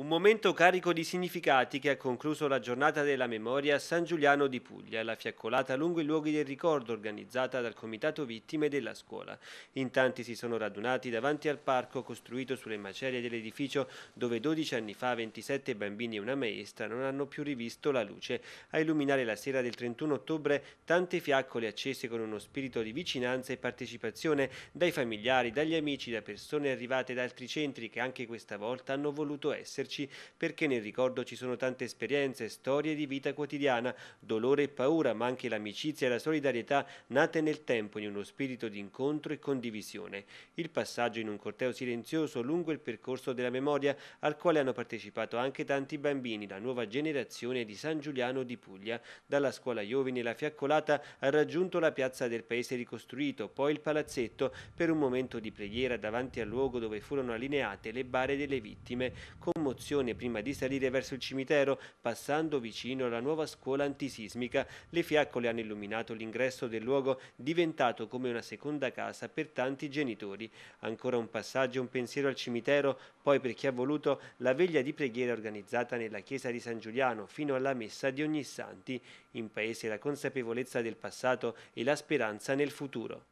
Un momento carico di significati che ha concluso la giornata della memoria a San Giuliano di Puglia, la fiaccolata lungo i luoghi del ricordo organizzata dal Comitato Vittime della Scuola. In tanti si sono radunati davanti al parco costruito sulle macerie dell'edificio dove 12 anni fa 27 bambini e una maestra non hanno più rivisto la luce. A illuminare la sera del 31 ottobre tante fiaccole accese con uno spirito di vicinanza e partecipazione dai familiari, dagli amici, da persone arrivate da altri centri che anche questa volta hanno voluto esserci riconoscerci perché nel ricordo ci sono tante esperienze, storie di vita quotidiana, dolore e paura, ma anche l'amicizia e la solidarietà nate nel tempo in uno spirito di incontro e condivisione. Il passaggio in un corteo silenzioso lungo il percorso della memoria al quale hanno partecipato anche tanti bambini, la nuova generazione di San Giuliano di Puglia. Dalla scuola Iovini la fiaccolata ha raggiunto la piazza del paese ricostruito, poi il palazzetto per un momento di preghiera davanti al luogo dove furono allineate le bare delle vittime. Commozione precauzione prima di salire verso il cimitero, passando vicino alla nuova scuola antisismica. Le fiaccole hanno illuminato l'ingresso del luogo diventato come una seconda casa per tanti genitori. Ancora un passaggio un pensiero al cimitero, poi per chi ha voluto la veglia di preghiera organizzata nella chiesa di San Giuliano fino alla messa di ogni santi. In paese la consapevolezza del passato e la speranza nel futuro.